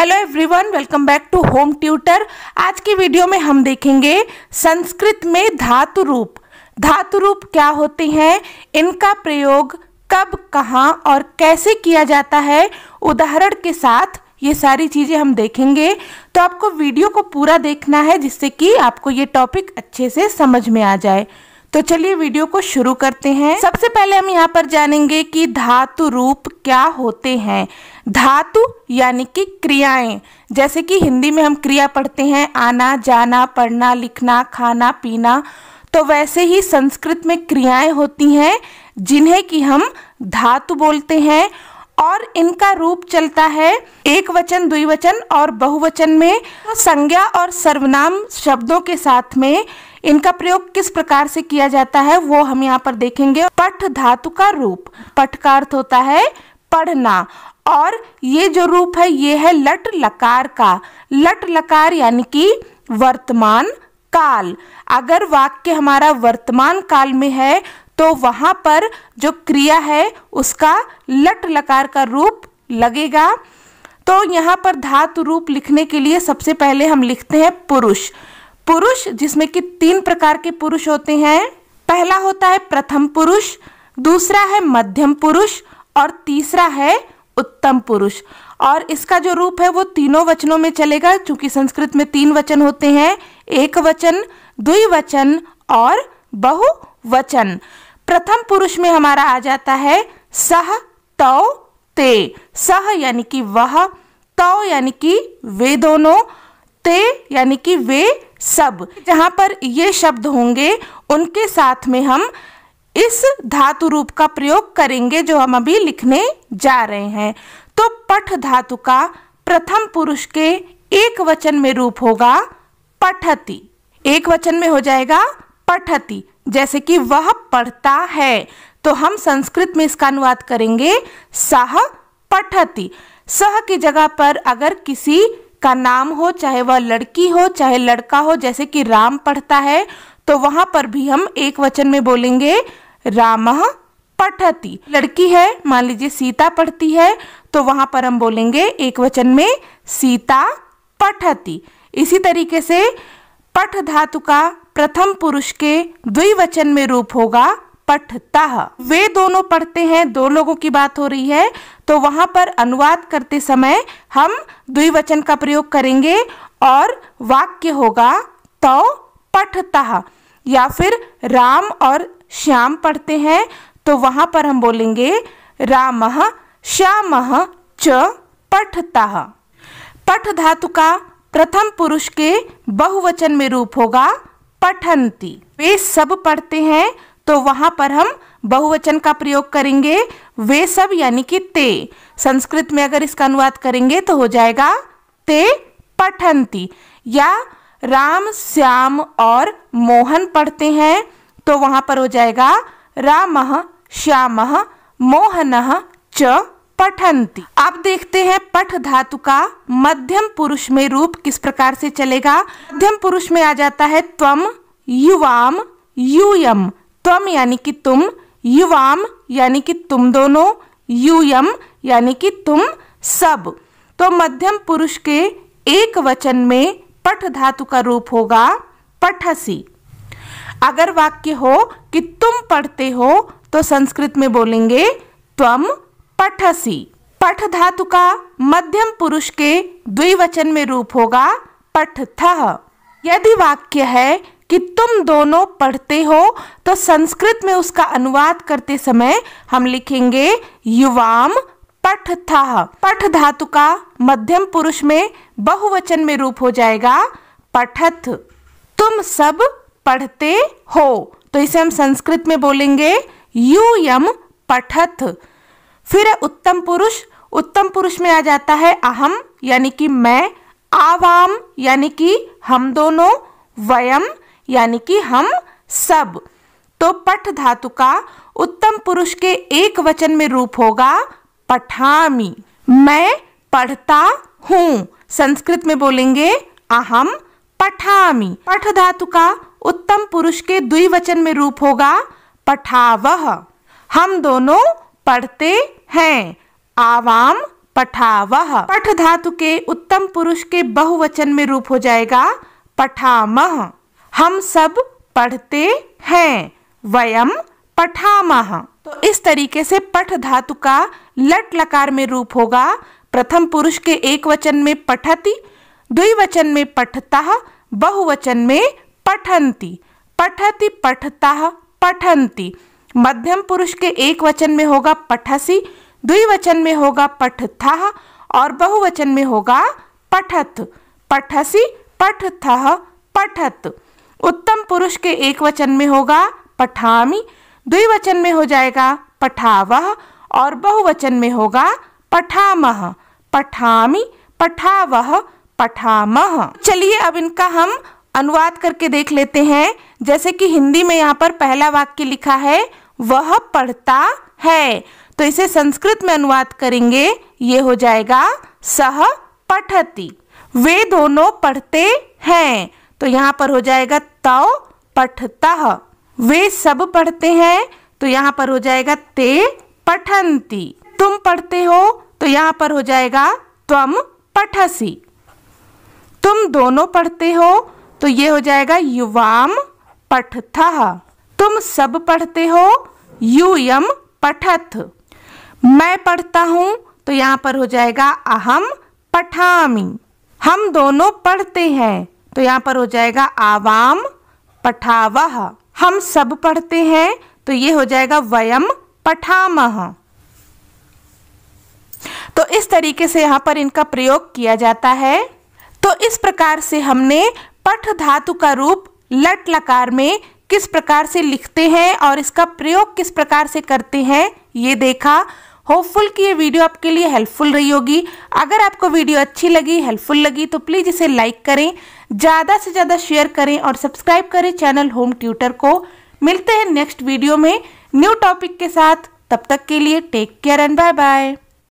hello everyone welcome back to home tutor आज की video में हम देखेंगे संस्कृत में धातु रूप धातु रूप क्या होते हैं इनका प्रयोग कब कहाँ और कैसे किया जाता है उदाहरण के साथ ये सारी चीज़ें हम देखेंगे तो आपको वीडियो को पूरा देखना है जिससे कि आपको ये टॉपिक अच्छे से समझ में आ जाए तो चलिए वीडियो को शुरू करते हैं सबसे पहले हम यहाँ पर जानेंगे कि धातु रूप क्या होते हैं धातु यानी कि क्रियाएं जैसे कि हिंदी में हम क्रिया पढ़ते हैं आना जाना पढ़ना लिखना खाना पीना तो वैसे ही संस्कृत में क्रियाएं होती हैं जिन्हें कि हम धातु बोलते हैं और इनका रूप चलता है एक वचन द्विवचन और बहुवचन में संज्ञा और सर्वनाम शब्दों के साथ में इनका प्रयोग किस प्रकार से किया जाता है वो हम यहाँ पर देखेंगे पठ धातु का रूप पठ का अर्थ होता है पढ़ना और ये जो रूप है ये है लट लकार का लट लकार यानी कि वर्तमान काल अगर वाक्य हमारा वर्तमान काल में है तो वहां पर जो क्रिया है उसका लट लकार का रूप लगेगा तो यहाँ पर धातु रूप लिखने के लिए सबसे पहले हम लिखते हैं पुरुष पुरुष जिसमें कि तीन प्रकार के पुरुष होते हैं पहला होता है प्रथम पुरुष दूसरा है मध्यम पुरुष और तीसरा है उत्तम पुरुष और इसका जो रूप है वो तीनों वचनों में चलेगा क्योंकि संस्कृत में तीन वचन होते हैं एक वचन द्विवचन और बहुवचन प्रथम पुरुष में हमारा आ जाता है सह तौ ते सह यानी कि वह तौ यानी कि वे दोनों ते यानी कि वे सब जहाँ पर ये शब्द होंगे उनके साथ में हम इस धातु रूप का प्रयोग करेंगे जो हम अभी लिखने जा रहे हैं तो पठ धातु का प्रथम पुरुष के एक वचन में रूप होगा पठती एक वचन में हो जाएगा पठती जैसे कि वह पढ़ता है तो हम संस्कृत में इसका अनुवाद करेंगे सह पठती सह की जगह पर अगर किसी का नाम हो चाहे वह लड़की हो चाहे लड़का हो जैसे कि राम पढ़ता है तो वहां पर भी हम एक वचन में बोलेंगे राम पठती लड़की है मान लीजिए सीता पढ़ती है तो वहां पर हम बोलेंगे एक वचन में सीता पठती इसी तरीके से पठ धातु का प्रथम पुरुष के द्विवचन में रूप होगा पठता वे दोनों पढ़ते हैं दो लोगों की बात हो रही है तो वहां पर अनुवाद करते समय हम द्विवचन का प्रयोग करेंगे और वाक्य होगा तो पठता या फिर राम और श्याम पढ़ते हैं तो वहां पर हम बोलेंगे राम श्याम च पठता पठ धातु का प्रथम पुरुष के बहुवचन में रूप होगा पठंती वे सब पढ़ते हैं तो वहां पर हम बहुवचन का प्रयोग करेंगे वे सब यानी कि ते संस्कृत में अगर इसका अनुवाद करेंगे तो हो जाएगा ते पठंती या राम श्याम और मोहन पढ़ते हैं तो वहां पर हो जाएगा राम श्याम मोहन च पठंती अब देखते हैं पठ धातु का मध्यम पुरुष में रूप किस प्रकार से चलेगा मध्यम पुरुष में आ जाता है त्वम युवाम यूयम त्वम यानी कि तुम युवाम यानी कि तुम दोनों यूयम यानी कि तुम सब तो मध्यम पुरुष के एक वचन में पठ धातु का रूप होगा पठसी अगर वाक्य हो कि तुम पढ़ते हो तो संस्कृत में बोलेंगे त्वम पठसी पठ धातु का मध्यम पुरुष के द्विवचन में रूप होगा पठथ यदि वाक्य है कि तुम दोनों पढ़ते हो तो संस्कृत में उसका अनुवाद करते समय हम लिखेंगे युवाम पठ था पठ धातु का मध्यम पुरुष में बहुवचन में रूप हो जाएगा पठथ तुम सब पढ़ते हो तो इसे हम संस्कृत में बोलेंगे यू यम पठथ फिर उत्तम पुरुष उत्तम पुरुष में आ जाता है अहम यानी कि मैं आवाम यानी कि हम दोनों वयम यानी कि हम सब तो पठ धातु का उत्तम पुरुष के एक वचन में रूप होगा पठामी मैं पढ़ता हूँ संस्कृत में बोलेंगे अहम पठामी पठ धातु का उत्तम पुरुष के द्विवचन में रूप होगा पठावह हम दोनों पढ़ते हैं आवाम पठावह पठ धातु के उत्तम पुरुष के बहुवचन में रूप हो जाएगा पठामह हम सब पढ़ते हैं वयम पठामह तो इस तरीके से पठ धातु का लट लकार में रूप होगा प्रथम पुरुष के एक वचन में पठती द्विवचन में पठता बहुवचन में पठंती पठती पठता पठंती मध्यम पुरुष के एक वचन में होगा पठसी द्विवचन में होगा पठथा और बहुवचन में होगा पठत पठसी था पठत उत्तम पुरुष के एक वचन में होगा पठामी द्विवचन में हो जाएगा पठावह और बहुवचन में होगा पठामह पठामी पठावह पठामह चलिए अब इनका हम अनुवाद करके देख लेते हैं जैसे कि हिंदी में यहाँ पर पहला वाक्य लिखा है वह पढ़ता है तो इसे संस्कृत में अनुवाद करेंगे ये हो जाएगा सह पठती वे दोनों पढ़ते हैं तो यहाँ पर हो जाएगा तव पठता वे सब पढ़ते हैं तो यहाँ पर हो जाएगा ते पठंती तुम पढ़ते हो तो यहाँ पर हो जाएगा त्वम पठसी तुम दोनों पढ़ते हो तो ये हो जाएगा युवाम पठता तुम सब पढ़ते हो यूयम पठथ मैं पढ़ता हूं तो यहाँ पर हो जाएगा अहम पठामी हम दोनों पढ़ते हैं तो यहाँ पर हो जाएगा आवाम पठावह हम सब पढ़ते हैं तो ये हो जाएगा वयम पठामह तो इस तरीके से यहाँ पर इनका प्रयोग किया जाता है तो इस प्रकार से हमने पठ धातु का रूप लट लकार में किस प्रकार से लिखते हैं और इसका प्रयोग किस प्रकार से करते हैं ये देखा होपफुल कि ये वीडियो आपके लिए हेल्पफुल रही होगी अगर आपको वीडियो अच्छी लगी हेल्पफुल लगी तो प्लीज़ इसे लाइक करें ज़्यादा से ज़्यादा शेयर करें और सब्सक्राइब करें चैनल होम ट्यूटर को मिलते हैं नेक्स्ट वीडियो में न्यू टॉपिक के साथ तब तक के लिए take care and bye bye